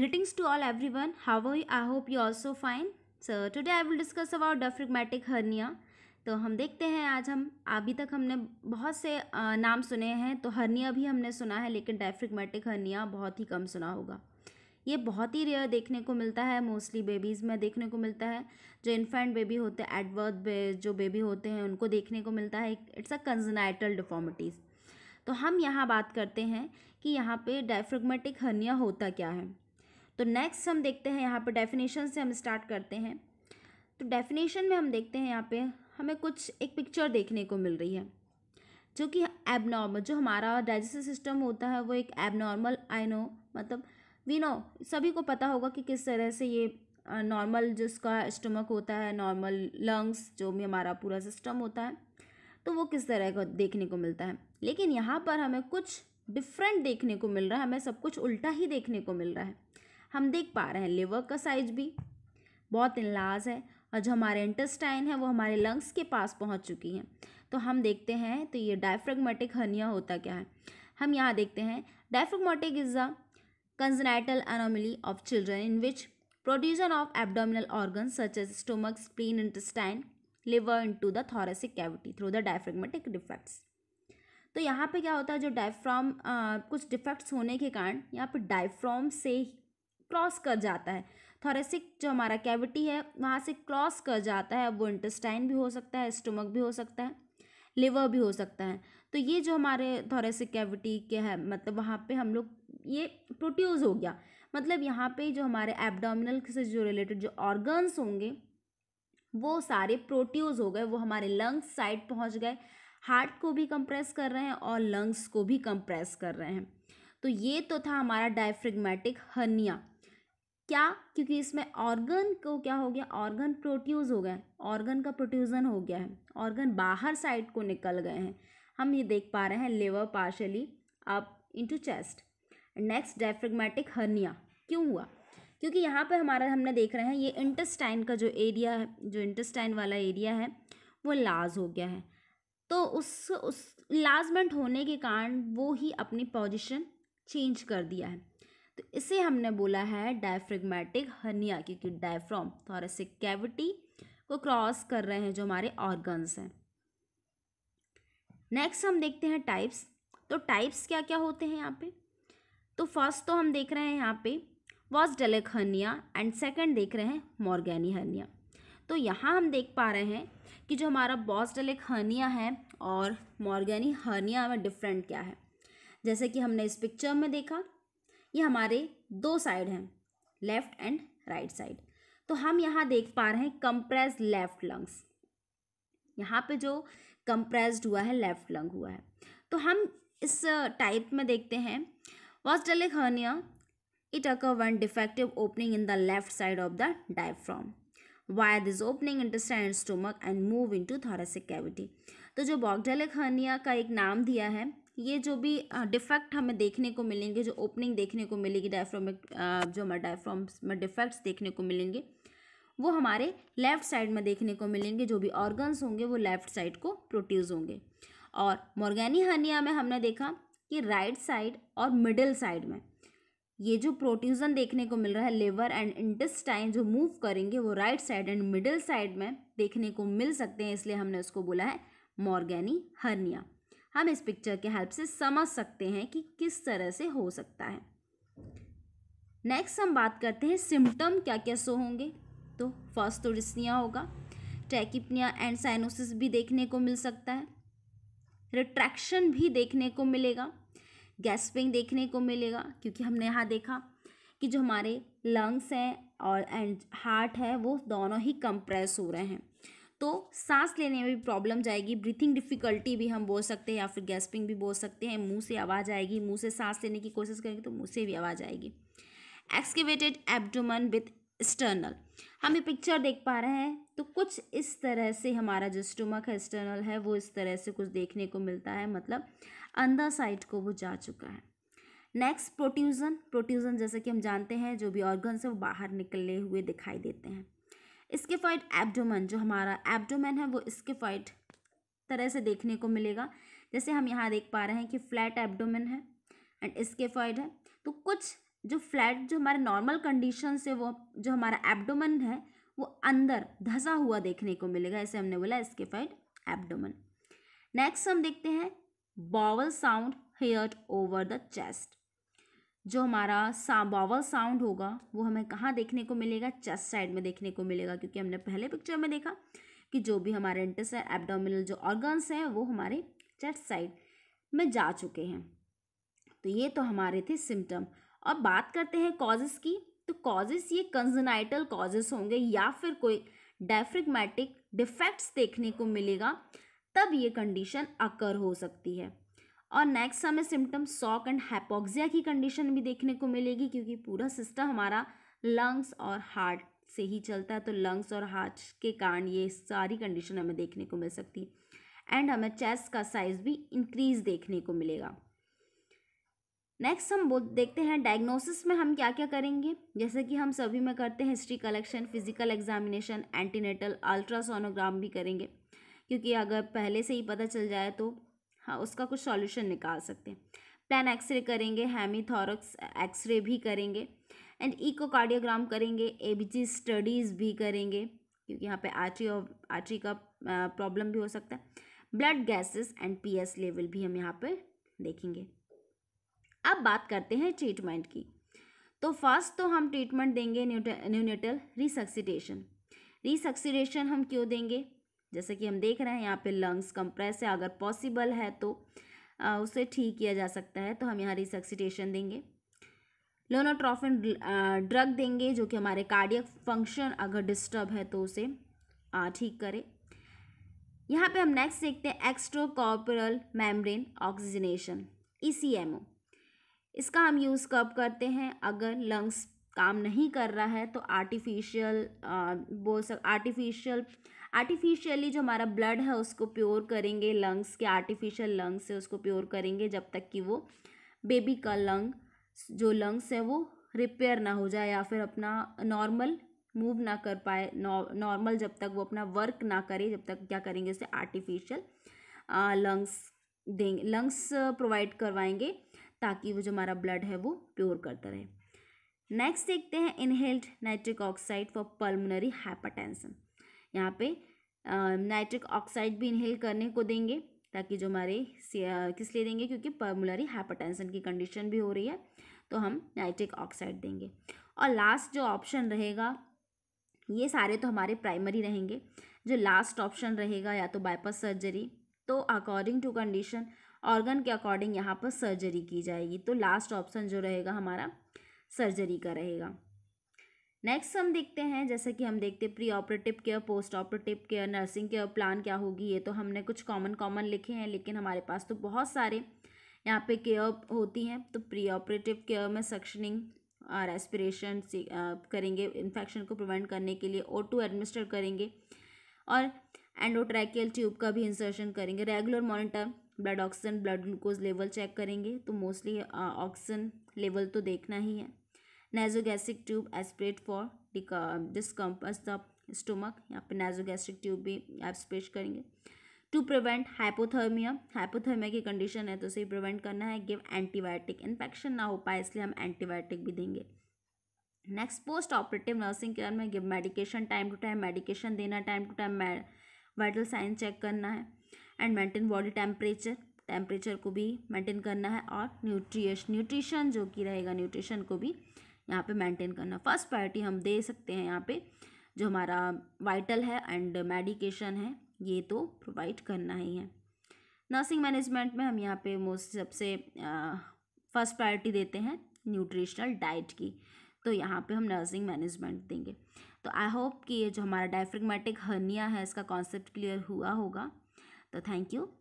Greetings to all everyone. How are you? I hope you also fine. So today I will discuss about diaphragmatic hernia. तो हम देखते हैं आज हम अभी तक हमने बहुत से नाम सुने हैं तो हर्निया भी हमने सुना है लेकिन डायफ्रिगमेटिक हर्निया बहुत ही कम सुना होगा ये बहुत ही रेयर देखने को मिलता है मोस्टली बेबीज़ में देखने को मिलता है जो इन्फेंट बेबी होते हैं एडवर्थ जो बेबी होते हैं उनको देखने को मिलता है इट्स अ कंजनाइटल डिफॉर्मिटीज़ तो हम यहाँ बात करते हैं कि यहाँ पर डायफ्रिगमेटिक हर्निया होता क्या है तो नेक्स्ट हम देखते हैं यहाँ पर डेफिनेशन से हम स्टार्ट करते हैं तो डेफिनेशन में हम देखते हैं यहाँ पे हमें कुछ एक पिक्चर देखने को मिल रही है जो कि एबनॉर्मल जो हमारा डाइजेस्टिव सिस्टम होता है वो एक एबनॉर्मल आई नो मतलब वी नो सभी को पता होगा कि किस तरह से ये नॉर्मल जिसका स्टमक होता है नॉर्मल लंग्स जो भी हमारा पूरा सिस्टम होता है तो वो किस तरह का देखने को मिलता है लेकिन यहाँ पर हमें कुछ डिफरेंट देखने को मिल रहा है हमें सब कुछ उल्टा ही देखने को मिल रहा है हम देख पा रहे हैं लिवर का साइज भी बहुत इलाज है और जो हमारे इंटेस्टाइन है वो हमारे लंग्स के पास पहुंच चुकी हैं तो हम देखते हैं तो ये डायफ्रेगमेटिक हर्निया होता क्या है हम यहाँ देखते हैं diaphragmatic is a congenital anomaly of children in which protrusion of abdominal organ such as stomach spleen intestine liver into the thoracic cavity through the diaphragmatic defects तो यहाँ पे क्या होता है जो डायफ्राम कुछ डिफेक्ट्स होने के कारण यहाँ पे डायफ्राम से क्रॉस कर जाता है थोरेसिक जो हमारा कैविटी है वहाँ से क्रॉस कर जाता है वो इंटेस्टाइन भी हो सकता है स्टोमक भी हो सकता है लिवर भी हो सकता है तो ये जो हमारे थोरेसिक कैविटी के है मतलब वहाँ पे हम लोग ये प्रोट्यूज हो गया मतलब यहाँ पे जो हमारे एब्डोमिनल से जो रिलेटेड जो ऑर्गन्स होंगे वो सारे प्रोट्यूज हो गए वो हमारे लंग्स साइड पहुँच गए हार्ट को भी कंप्रेस कर रहे हैं और लंग्स को भी कंप्रेस कर रहे हैं तो ये तो था हमारा डायफ्रेगमेटिक हर्निया क्या क्योंकि इसमें ऑर्गन को क्या हो गया ऑर्गन प्रोट्यूज़ हो गए ऑर्गन का प्रोट्यूज़न हो गया है ऑर्गन बाहर साइड को निकल गए हैं हम ये देख पा रहे हैं liver partially up into chest next diaphragmatic hernia क्यों हुआ क्योंकि यहाँ पे हमारा हमने देख रहे हैं ये इंटेस्टाइन का जो एरिया है जो इंटेस्टाइन वाला एरिया है वो लाज हो गया है तो उस उस लाजमेंट होने के कारण वो ही अपनी पोजिशन चेंज कर दिया है तो इसे हमने बोला है डायफ्रेगमेटिक हर्निया क्योंकि डायफ्राम थोरेसिक कैविटी को क्रॉस कर रहे हैं जो हमारे ऑर्गन्स हैं नेक्स्ट हम देखते हैं टाइप्स तो टाइप्स क्या क्या होते हैं यहाँ पे तो फर्स्ट तो हम देख रहे हैं यहाँ पे Bochdalek hernia and second देख रहे हैं मॉर्गेनी हर्निया तो यहाँ हम देख पा रहे हैं कि जो हमारा डेलेक हर्निया है और मॉर्गेनी हर्निया में डिफरेंट क्या है जैसे कि हमने इस पिक्चर में देखा ये हमारे दो साइड हैं लेफ्ट एंड राइट साइड तो हम यहाँ देख पा रहे हैं कंप्रेस लेफ्ट लंग्स यहाँ पे जो कंप्रेस्ड हुआ है लेफ्ट लंग हुआ है तो हम इस टाइप में देखते हैं Bochdalek hernia it uh one defective opening in the left side of the diaphragm why this opening in intestine stomach and move into thoracic cavity तो जो बॉगडेलिक हर्निया का एक नाम दिया है ये जो भी डिफेक्ट हमें देखने को मिलेंगे जो ओपनिंग देखने को मिलेगी डायफ्रोमिक जो हमारे डायफ्रॉम्स में डिफेक्ट्स देखने को मिलेंगे वो हमारे लेफ़्ट साइड में देखने को मिलेंगे जो भी ऑर्गन्स होंगे वो लेफ़्ट साइड को प्रोड्यूस होंगे और मॉर्गेनी हानिया में हमने देखा कि राइट साइड और मिडिल साइड में ये जो प्रोट्यूजन देखने को मिल रहा है लिवर एंड इंटेस्टाइन जो मूव करेंगे वो right side and middle side में देखने को मिल सकते हैं इसलिए हमने उसको बोला है मॉर्गेनी हर्निया हम इस पिक्चर के हेल्प से समझ सकते हैं कि किस तरह से हो सकता है नेक्स्ट हम बात करते हैं सिम्टम क्या क्या सो होंगे तो फर्स्ट तो रिस्निया होगा ट्रैकिपनिया एंड साइनोसिस भी देखने को मिल सकता है रिट्रैक्शन भी देखने को मिलेगा गैस्पिंग देखने को मिलेगा क्योंकि हमने यहाँ देखा कि जो हमारे लंग्स हैं और एंड हार्ट है वो दोनों ही कंप्रेस हो रहे हैं तो सांस लेने में भी प्रॉब्लम जाएगी ब्रीथिंग डिफिकल्टी भी हम बोल सकते हैं या फिर गैस्पिंग भी बोल सकते हैं मुंह से आवाज़ आएगी मुंह से सांस लेने की कोशिश करेंगे तो मुंह से भी आवाज़ आएगी एक्सकेवेटेड एब्डोमन विथ एक्सटर्नल हम ये पिक्चर देख पा रहे हैं तो कुछ इस तरह से हमारा जो स्टोमक है एक्सटर्नल है वो इस तरह से कुछ देखने को मिलता है मतलब अंदर साइड को वो जा चुका है नेक्स्ट प्रोट्यूज़न प्रोट्यूज़न जैसे कि हम जानते हैं जो भी ऑर्गन्स है वो बाहर निकले हुए दिखाई देते हैं स्केफाइड एब्डोमन जो हमारा एबडोमन है वो स्केफाइड तरह से देखने को मिलेगा जैसे हम यहाँ देख पा रहे हैं कि फ्लैट एबडोमन है एंड स्केफाइड है तो कुछ जो फ्लैट जो हमारे नॉर्मल कंडीशन से वो जो हमारा एबडोमन है वो अंदर धसा हुआ देखने को मिलेगा ऐसे हमने बोला स्केफाइड एब्डोमन नेक्स्ट हम देखते हैं bowel sound hear over the chest जो हमारा सा बावल साउंड होगा वो हमें कहाँ देखने को मिलेगा चेस्ट साइड में देखने को मिलेगा क्योंकि हमने पहले पिक्चर में देखा कि जो भी हमारे इंटस एबडोमिनल जो ऑर्गन्स हैं वो हमारे चेस्ट साइड में जा चुके हैं तो ये तो हमारे थे सिम्टम अब बात करते हैं कॉजेस की तो कॉजेस ये कंजनाइटल कॉजेस होंगे या फिर कोई डेफ्रिगमेटिक डिफेक्ट्स देखने को मिलेगा तब ये कंडीशन अकर हो सकती है और नेक्स्ट हमें सिम्टम सॉक एंड हैपोक्सिया की कंडीशन भी देखने को मिलेगी क्योंकि पूरा सिस्टम हमारा लंग्स और हार्ट से ही चलता है तो लंग्स और हार्ट के कारण ये सारी कंडीशन हमें देखने को मिल सकती है एंड हमें चेस्ट का साइज भी इंक्रीज देखने को मिलेगा नेक्स्ट हम बोल देखते हैं डायग्नोसिस में हम क्या क्या करेंगे जैसे कि हम सभी में करते हैं history collection physical examination antenatal ultrasonogram भी करेंगे क्योंकि अगर पहले से ही पता चल जाए तो हाँ उसका कुछ सॉल्यूशन निकाल सकते हैं प्लान एक्सरे करेंगे हैमी थॉरक्स एक्सरे भी करेंगे एंड इकोकार्डियोग्राम करेंगे ए स्टडीज़ भी करेंगे क्योंकि यहाँ पे आर्टरी और आर्टरी का प्रॉब्लम भी हो सकता है blood gases and PS level भी हम यहाँ पे देखेंगे अब बात करते हैं ट्रीटमेंट की तो फर्स्ट तो हम ट्रीटमेंट देंगे न्यूनेटल रिसक्सीटेशन रिसक्सीटेशन हम क्यों देंगे जैसे कि हम देख रहे हैं यहाँ पे लंग्स कंप्रेस है अगर पॉसिबल है तो आ, उसे ठीक किया जा सकता है तो हम यहाँ रिसक्सीटेशन देंगे लोनाट्रॉफिन ड्रग देंगे जो कि हमारे कार्डियक फंक्शन अगर डिस्टर्ब है तो उसे ठीक करे यहाँ पे हम नेक्स्ट देखते हैं एक्स्ट्रोकॉपरल मैमब्रेन ऑक्सीजनेशन ई इसका हम यूज़ कब करते हैं अगर लंग्स काम नहीं कर रहा है तो आर्टिफिशियल बोल सक आर्टिफिशियल आर्टिफिशियली जो हमारा ब्लड है उसको प्योर करेंगे लंग्स के आर्टिफिशियल लंग्स से उसको प्योर करेंगे जब तक कि वो बेबी का लंग जो लंग्स है वो रिपेयर ना हो जाए या फिर अपना नॉर्मल मूव ना कर पाए नॉर्मल जब तक वो अपना वर्क ना करे जब तक क्या करेंगे उसे आर्टिफिशियल लंग्स देंगे लंग्स प्रोवाइड करवाएंगे ताकि वो जो हमारा ब्लड है वो प्योर करता रहे नेक्स्ट देखते हैं inhaled nitric oxide for pulmonary hypertension यहाँ पे नाइट्रिक ऑक्साइड भी इनहेल करने को देंगे ताकि जो हमारे किस लिए देंगे क्योंकि पर्मुलरी हाइपरटेंशन की कंडीशन भी हो रही है तो हम नाइट्रिक ऑक्साइड देंगे और लास्ट जो ऑप्शन रहेगा ये सारे तो हमारे प्राइमरी रहेंगे जो लास्ट ऑप्शन रहेगा या तो बाईपास सर्जरी तो अकॉर्डिंग टू कंडीशन ऑर्गन के अकॉर्डिंग यहाँ पर सर्जरी की जाएगी तो लास्ट ऑप्शन जो रहेगा हमारा सर्जरी का रहेगा नेक्स्ट हम देखते हैं जैसे कि हम देखते हैं pre operative care post operative care nursing care plan क्या होगी ये तो हमने कुछ कॉमन कॉमन लिखे हैं लेकिन हमारे पास तो बहुत सारे यहाँ पे केयर होती हैं तो प्री ऑपरेटिव केयर में सक्शनिंग और एस्पिरेशन करेंगे इन्फेक्शन को प्रिवेंट करने के लिए ओ टू एडमिनिस्टर करेंगे और एंडोट्रैकियल ट्यूब का भी इंसर्शन करेंगे regular monitor blood oxygen blood glucose level check करेंगे तो मोस्टली ऑक्सीजन लेवल तो देखना ही है nasogastric tube aspirate for decompress the stomach यहाँ पे नेजोगैस्ट्रिक ट्यूब भी एस्पिरेट करेंगे टू प्रिवेंट हाइपोथर्मिया हाइपोथर्मिया की कंडीशन है तो उसे प्रिवेंट करना है गिव एंटीबायोटिक इन्फेक्शन ना हो पाए इसलिए हम एंटीबायोटिक भी देंगे next post operative nursing care में give medication time to time medication देना time to time vital sign check करना है and maintain body temperature temperature को भी मेंटेन करना है और न्यूट्रिश न्यूट्रिशन जो कि रहेगा न्यूट्रिशन को भी यहाँ पे मेंटेन करना फर्स्ट प्रायोरिटी हम दे सकते हैं यहाँ पे जो हमारा वाइटल है एंड मेडिकेशन है ये तो प्रोवाइड करना ही है नर्सिंग मैनेजमेंट में हम यहाँ पे मोस्ट सबसे फर्स्ट प्रायोरिटी देते हैं न्यूट्रिशनल डाइट की तो यहाँ पे हम नर्सिंग मैनेजमेंट देंगे तो आई होप कि ये जो हमारा डायफ्रेगमेटिक हर्निया है इसका कॉन्सेप्ट क्लियर हुआ होगा तो थैंक यू